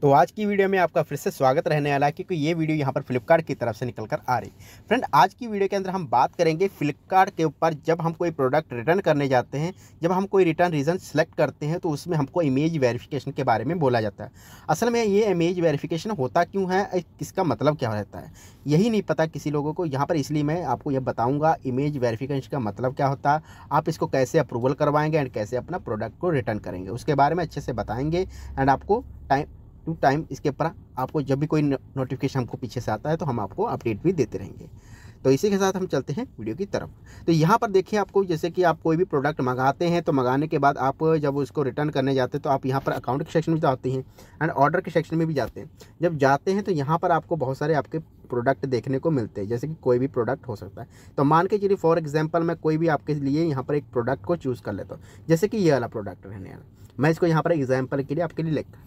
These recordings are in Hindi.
तो आज की वीडियो में आपका फिर से स्वागत रहने वाला है क्योंकि ये वीडियो यहाँ पर फ्लिपकार्ट की तरफ से निकल कर आ रही फ्रेंड आज की वीडियो के अंदर हम बात करेंगे फ्लिपकार्ट के ऊपर जब हम कोई प्रोडक्ट रिटर्न करने जाते हैं जब हम कोई रिटर्न रीज़न सेलेक्ट करते हैं तो उसमें हमको इमेज वेरिफिकेशन के बारे में बोला जाता है असल में ये इमेज वेरीफिकेशन होता क्यों है किसका मतलब क्या रहता है यही नहीं पता किसी लोगों को यहाँ पर इसलिए मैं आपको यह बताऊँगा इमेज वेरीफिकेशन का मतलब क्या होता है आप इसको कैसे अप्रूवल करवाएंगे एंड कैसे अपना प्रोडक्ट को रिटर्न करेंगे उसके बारे में अच्छे से बताएँगे एंड आपको टाइम टू टाइम इसके ऊपर आपको जब भी कोई नोटिफिकेशन हमको पीछे से आता है तो हम आपको अपडेट भी देते रहेंगे तो इसी के साथ हम चलते हैं वीडियो की तरफ तो यहाँ पर देखिए आपको जैसे कि आप कोई भी प्रोडक्ट मंगाते हैं तो मंगाने के बाद आप जब उसको रिटर्न करने जाते हैं तो आप यहाँ पर अकाउंट के सेक्शन में जाते हैं एंड ऑर्डर के सेक्शन में भी जाते हैं जब जाते हैं तो यहाँ पर आपको बहुत सारे आपके प्रोडक्ट देखने को मिलते हैं जैसे कि कोई भी प्रोडक्ट हो सकता है तो मान के चलिए फॉर एग्जाम्पल मैं कोई भी आपके लिए यहाँ पर एक प्रोडक्ट को चूज़ कर लेता हूँ जैसे कि ये वाला प्रोडक्ट रहने वाला मैं इसको यहाँ पर एग्जाम्पल के लिए आपके लिए लिखता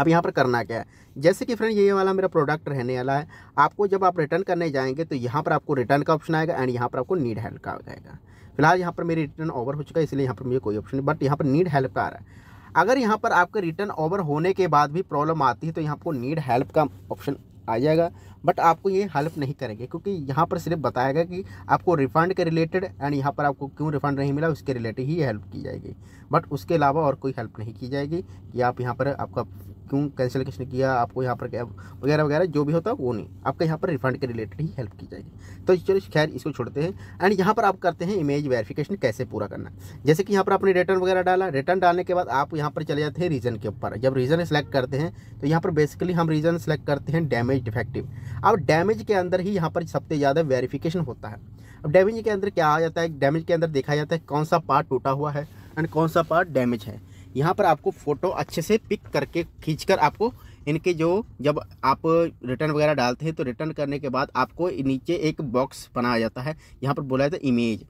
अब यहाँ पर करना क्या है जैसे कि फ्रेंड ये वाला मेरा प्रोडक्ट रहने वाला है आपको जब आप रिटर्न करने जाएंगे तो यहाँ पर आपको रिटर्न का ऑप्शन आएगा एंड यहाँ पर आपको नीड हेल्प का आ जाएगा फिलहाल यहाँ पर मेरी रिटर्न ओवर हो चुका है इसलिए यहाँ पर मुझे कोई ऑप्शन नहीं बट यहाँ पर नीड हेल्प का आ रहा है अगर यहाँ पर आपके रिटर्न ओवर होने के बाद भी प्रॉब्लम आती है तो यहाँ आपको नीड हेल्प का ऑप्शन आ जाएगा बट आपको ये हेल्प नहीं करेंगे क्योंकि यहाँ पर सिर्फ बताएगा कि आपको रिफंड के रिलेटेड एंड यहाँ पर आपको क्यों रिफंड नहीं मिला उसके रिलेटेड ही हेल्प की जाएगी बट उसके अलावा और कोई हेल्प नहीं की जाएगी कि आप यहाँ पर आपका क्यों कैंसिल किसने किया आपको यहाँ पर क्या वगैरह वगैरह जो भी होता है वो नहीं आपका यहाँ पर रिफंड के रिलेटेड ही हेल्प की जाएगी तो चलो खैर इसको छोड़ते हैं एंड यहाँ पर आप करते हैं इमेज वेरिफिकेशन कैसे पूरा करना जैसे कि यहाँ पर आपने रिटर्न वगैरह डाला रिटर्न डालने के बाद आप यहाँ पर चले जाते हैं रीजन के ऊपर जब रीजन सेलेक्ट करते हैं तो यहाँ पर बेसिकली हम रीजन सेलेक्ट करते हैं डैमेज डिफेक्टिव अब डैमेज के अंदर ही यहाँ पर सबसे ज़्यादा वेरिफिकेशन होता है अब डैमेज के अंदर क्या आ जाता है डैमेज के अंदर देखा जाता है कौन सा पार्ट टूटा हुआ है एंड कौन सा पार्ट डैमेज है यहाँ पर आपको फ़ोटो अच्छे से पिक करके खींच कर आपको इनके जो जब आप रिटर्न वगैरह डालते हैं तो रिटर्न करने के बाद आपको नीचे एक बॉक्स बनाया जाता है यहाँ पर बोला जाता है इमेज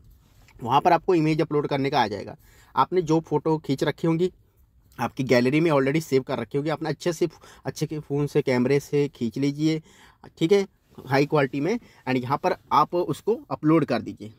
वहाँ पर आपको इमेज अपलोड करने का आ जाएगा आपने जो फ़ोटो खींच रखी होंगी आपकी गैलरी में ऑलरेडी सेव कर रखी होगी आपने अच्छे से अच्छे के फ़ोन से कैमरे से खींच लीजिए ठीक है हाई क्वालिटी में एंड यहाँ पर आप उसको अपलोड कर दीजिए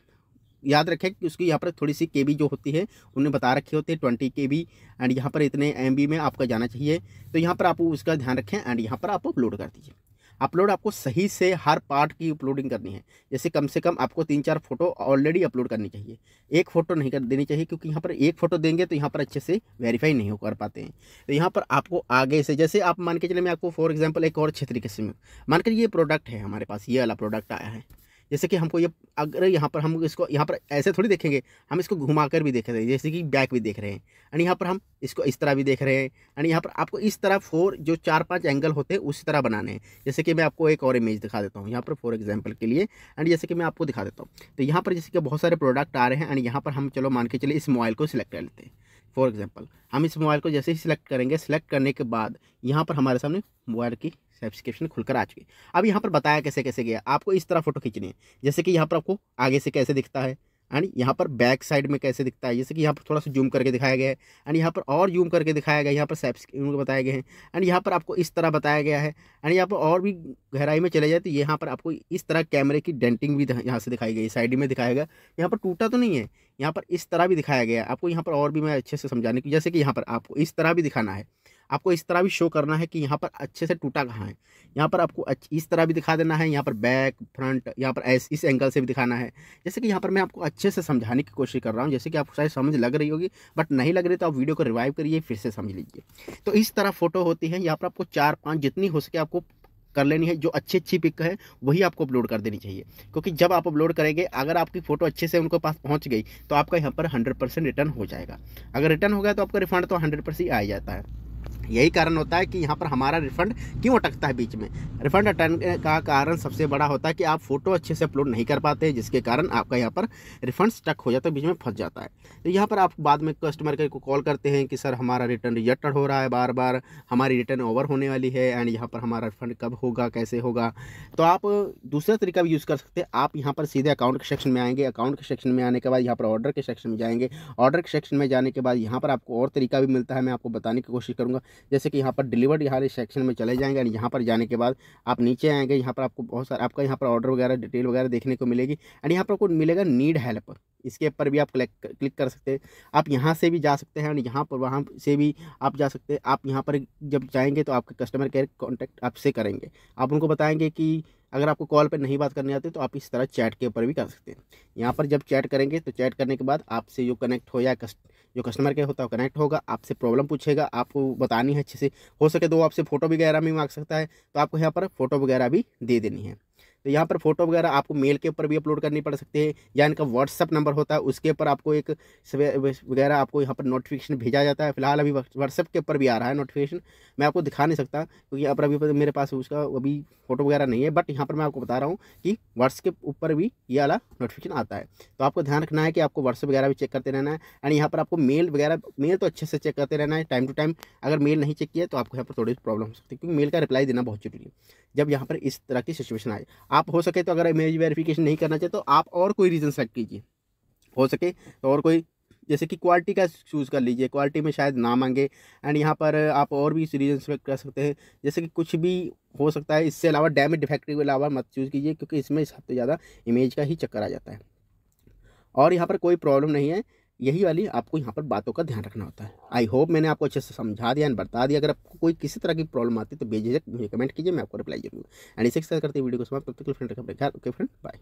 याद रखें कि उसकी यहाँ पर थोड़ी सी के जो होती है उन्हें बता रखे होते हैं ट्वेंटी के एंड यहाँ पर इतने एम में आपका जाना चाहिए तो यहाँ पर आप उसका ध्यान रखें एंड यहाँ पर आप अपलोड कर दीजिए अपलोड आपको सही से हर पार्ट की अपलोडिंग करनी है जैसे कम से कम आपको तीन चार फोटो ऑलरेडी अपलोड करनी चाहिए एक फ़ोटो नहीं कर देनी चाहिए क्योंकि यहाँ पर एक फ़ोटो देंगे तो यहाँ पर अच्छे से वेरीफाई नहीं हो कर पाते हैं तो यहाँ पर आपको आगे से जैसे आप मान के चले मैं आपको फॉर एग्जाम्पल एक और क्षेत्रीय किस्म मान कर ये प्रोडक्ट है हमारे पास ये वाला प्रोडक्ट आया है जैसे कि हमको ये अगर यहाँ पर हम इसको यहाँ पर ऐसे थोड़ी देखेंगे हम इसको घुमा कर भी देख रहे हैं जैसे कि बैक भी देख रहे हैं एंड यहाँ पर हम इसको इस तरह भी देख रहे हैं एंड यहाँ पर आपको इस तरह फोर जो चार पाँच एंगल होते हैं उस तरह बनाने हैं जैसे कि मैं आपको एक और इमेज दिखा देता हूँ यहाँ पर फॉर एग्जाम्पल के लिए एंड जैसे कि मैं आपको दिखा देता हूँ तो यहाँ पर जैसे कि बहुत सारे प्रोडक्ट आ रहे हैं एंड यहाँ पर हम चलो मान के चलिए इस मोबाइल को सिलेक्ट कर लेते हैं फॉर एग्जाम्पल हम इस मोबाइल को जैसे ही सिलेक्ट करेंगे सिलेक्ट करने के बाद यहाँ पर हमारे सामने मोबाइल की सब्सक्रिप्शन खुलकर आ चुकी अब यहाँ पर बताया कैसे कैसे गया आपको इस तरह फोटो खींचनी है जैसे कि यहाँ पर आपको आगे से कैसे दिखता है एंड यहाँ पर बैक साइड में कैसे दिखता है जैसे कि यहाँ पर थोड़ा सा जूम करके दिखाया गया है एंड यहाँ पर और जूम करके दिखाया गया यहाँ पर सैप्स बताए गए हैं एंड यहाँ पर आपको इस तरह बताया गया है एंड यहाँ पर और भी गहराई में चले जाए तो यहाँ पर आपको इस तरह कैमरे की डेंटिंग भी यहाँ से दिखाई गई साइड में दिखाया गया यहाँ पर टूटा तो नहीं है यहाँ पर इस तरह भी दिखाया गया है आपको यहाँ पर और भी मैं अच्छे से समझाने की जैसे कि यहाँ पर आपको इस तरह भी दिखाना है आपको इस तरह भी शो करना है कि यहाँ पर अच्छे से टूटा कहाँ है यहाँ पर आपको इस तरह भी दिखा देना है यहाँ पर बैक फ्रंट यहाँ पर ऐस इस एंगल से भी दिखाना है जैसे कि यहाँ पर मैं आपको अच्छे से समझाने की कोशिश कर रहा हूँ जैसे कि आपको शायद समझ लग रही होगी बट नहीं लग रही तो आप वीडियो को रिवाइव करिए फिर से समझ लीजिए तो इस तरह फ़ोटो होती है यहाँ पर आपको चार पाँच जितनी हो सके आपको कर लेनी है जो अच्छी अच्छी पिक है वही आपको अपलोड कर देनी चाहिए क्योंकि जब आप अपलोड करेंगे अगर आपकी फ़ोटो अच्छे से उनके पास पहुंच गई तो आपका यहाँ पर 100 परसेंट रिटर्न हो जाएगा अगर रिटर्न हो गया तो आपका रिफंड तो 100 परसेंट आ जाता है यही कारण होता है कि यहाँ पर हमारा रिफंड क्यों अटकता है बीच में रिफंड अटकने का कारण सबसे बड़ा होता है कि आप फोटो अच्छे से अपलोड नहीं कर पाते जिसके कारण आपका यहाँ पर रिफंड स्टक हो जाता है बीच में फंस जाता है तो यहाँ पर आप बाद में कस्टमर केयर को कॉल करते हैं कि सर हमारा रिटर्न रिजेक्टेड हो रहा है बार बार हमारी रिटर्न ओवर होने वाली है एंड यहाँ पर हमारा रिफंड कब होगा कैसे होगा तो आप दूसरा तरीका भी यूज़ कर सकते हैं आप यहाँ पर सीधे अकाउंट के सेक्शन में आएंगे अकाउंट के सेक्शन में आने के बाद यहाँ पर ऑर्डर के सेक्शन में जाएंगे ऑर्डर के सेक्शन में जाने के बाद यहाँ पर आपको और तरीका भी मिलता है मैं आपको बताने की कोशिश करूँगा जैसे कि यहाँ पर डिलीवर्ड यहाँ सेक्शन में चले जाएंगे एंड यहाँ पर जाने के बाद आप नीचे आएंगे यहाँ पर आपको बहुत सारा आपका यहाँ पर ऑर्डर वगैरह डिटेल वगैरह देखने को मिलेगी एंड यहाँ पर आपको मिलेगा नीड हेल्प इसके ऊपर भी आप क्लिक कर सकते हैं आप यहाँ से भी जा सकते हैं एंड यहाँ पर वहाँ से भी आप जा सकते हैं आप यहाँ पर जब जाएंगे तो आपके कस्टमर केयर कॉन्टैक्ट आपसे करेंगे आप उनको बताएंगे कि अगर आपको कॉल पर नहीं बात करनी आती तो आप इस तरह चैट के ऊपर भी कर सकते हैं यहाँ पर जब चैट करेंगे तो चैट करने के बाद आपसे जो कनेक्ट हो या कस्ट जो कस्टमर के होता है वो कनेक्ट होगा आपसे प्रॉब्लम पूछेगा आपको बतानी है अच्छे से हो सके तो वो आपसे फ़ोटो वगैरह भी मांग सकता है तो आपको यहाँ पर फ़ोटो वगैरह भी दे देनी है तो यहाँ पर फोटो वगैरह आपको मेल के ऊपर भी अपलोड करनी पड़ सकती है या इनका व्हाट्सअप नंबर होता है उसके ऊपर आपको एक वगैरह आपको यहाँ पर नोटिफिकेशन भेजा जाता है फिलहाल अभी व्हाट्सअप के ऊपर भी आ रहा है नोटिफिकेशन मैं आपको दिखा नहीं सकता क्योंकि यहाँ पर अभी मेरे पास उसका अभी फोटो वगैरह नहीं है बट यहाँ पर मैं आपको बता रहा हूँ कि व्हाट्सएप के ऊपर भी ये वाला नोटिफिकेशन आता है तो आपको ध्यान रखना है कि आपको व्हाट्सअप वगैरह भी चेक करते रहना है एंड यहाँ पर आपको मेल वगैरह मेल तो अच्छे से चेक करते रहना है टाइम टू टाइम अगर मेल नहीं चेक किया तो आपको यहाँ पर थोड़ी प्रॉब्लम हो सकती है क्योंकि मेल का रिप्लाई देना बहुत जरूरी है जब यहाँ पर इस तरह की सिचुएशन आए आप हो सके तो अगर इमेज वेरिफिकेशन नहीं करना चाहिए तो आप और कोई रीज़न सेलेक्ट कीजिए हो सके तो और कोई जैसे कि क्वालिटी का चूज़ कर लीजिए क्वालिटी में शायद ना मांगे एंड यहाँ पर आप और भी रीजन सेलेक्ट कर सकते हैं जैसे कि कुछ भी हो सकता है इससे अलावा डैमेज डिफेक्टिव के अलावा मत चूज़ कीजिए क्योंकि इसमें सबसे ज़्यादा इमेज का ही चक्कर आ जाता है और यहाँ पर कोई प्रॉब्लम नहीं है यही वाली आपको यहाँ पर बातों का ध्यान रखना होता है आई होप मैंने आपको अच्छे से समझा दिया एंड बता दिया अगर आपको कोई किसी तरह की प्रॉब्लम आती है तो बेझिझक मुझे कमेंट कीजिए मैं आपको रिप्लाई जरूर एंड इसी के करते वीडियो को समाप्त करते फ्रेंड ओके फ्रेंड बाय